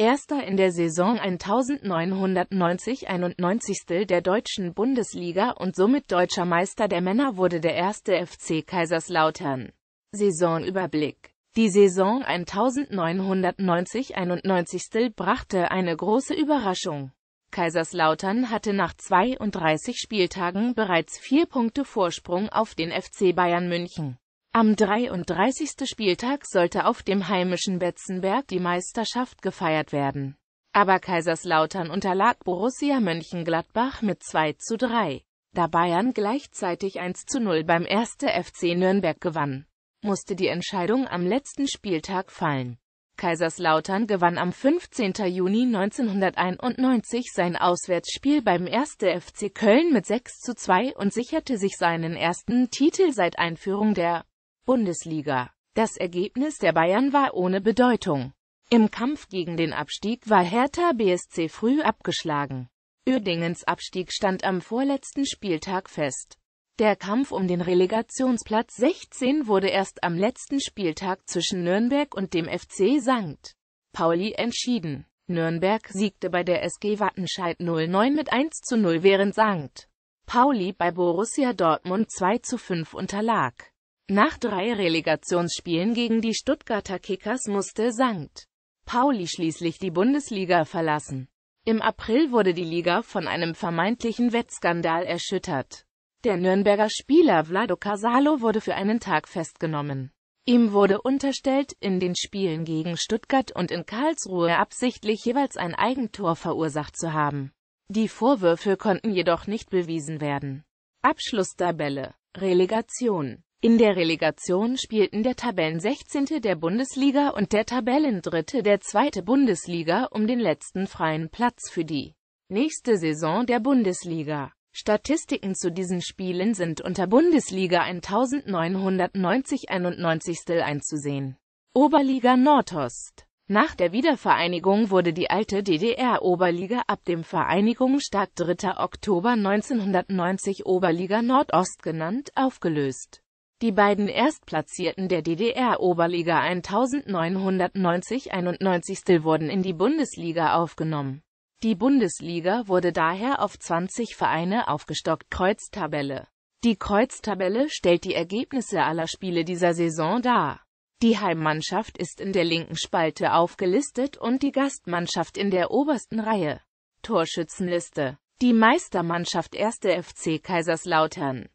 Erster in der Saison 1990-91. der deutschen Bundesliga und somit deutscher Meister der Männer wurde der erste FC Kaiserslautern. Saisonüberblick Die Saison 1990-91 brachte eine große Überraschung. Kaiserslautern hatte nach 32 Spieltagen bereits vier Punkte Vorsprung auf den FC Bayern München. Am 33. Spieltag sollte auf dem heimischen Betzenberg die Meisterschaft gefeiert werden. Aber Kaiserslautern unterlag Borussia Mönchengladbach mit 2 zu 3, da Bayern gleichzeitig 1 zu 0 beim 1. FC Nürnberg gewann. Musste die Entscheidung am letzten Spieltag fallen. Kaiserslautern gewann am 15. Juni 1991 sein Auswärtsspiel beim 1. FC Köln mit 6 zu 2 und sicherte sich seinen ersten Titel seit Einführung der Bundesliga. Das Ergebnis der Bayern war ohne Bedeutung. Im Kampf gegen den Abstieg war Hertha BSC früh abgeschlagen. Uerdingens Abstieg stand am vorletzten Spieltag fest. Der Kampf um den Relegationsplatz 16 wurde erst am letzten Spieltag zwischen Nürnberg und dem FC St. Pauli entschieden. Nürnberg siegte bei der SG Wattenscheid 09 mit 1 zu 0, während St. Pauli bei Borussia Dortmund 2 zu 5 unterlag. Nach drei Relegationsspielen gegen die Stuttgarter Kickers musste St. Pauli schließlich die Bundesliga verlassen. Im April wurde die Liga von einem vermeintlichen Wettskandal erschüttert. Der Nürnberger Spieler Vlado Casalo wurde für einen Tag festgenommen. Ihm wurde unterstellt, in den Spielen gegen Stuttgart und in Karlsruhe absichtlich jeweils ein Eigentor verursacht zu haben. Die Vorwürfe konnten jedoch nicht bewiesen werden. Abschlusstabelle Relegation in der Relegation spielten der Tabellen 16. der Bundesliga und der Tabellendritte der zweite Bundesliga um den letzten freien Platz für die nächste Saison der Bundesliga. Statistiken zu diesen Spielen sind unter Bundesliga 1990-91 einzusehen. Oberliga Nordost Nach der Wiedervereinigung wurde die alte DDR-Oberliga ab dem Vereinigungsstag 3. Oktober 1990 Oberliga Nordost genannt, aufgelöst die beiden Erstplatzierten der DDR-Oberliga 1990-91 wurden in die Bundesliga aufgenommen. Die Bundesliga wurde daher auf 20 Vereine aufgestockt Kreuztabelle. Die Kreuztabelle stellt die Ergebnisse aller Spiele dieser Saison dar. Die Heimmannschaft ist in der linken Spalte aufgelistet und die Gastmannschaft in der obersten Reihe. Torschützenliste Die Meistermannschaft 1. FC Kaiserslautern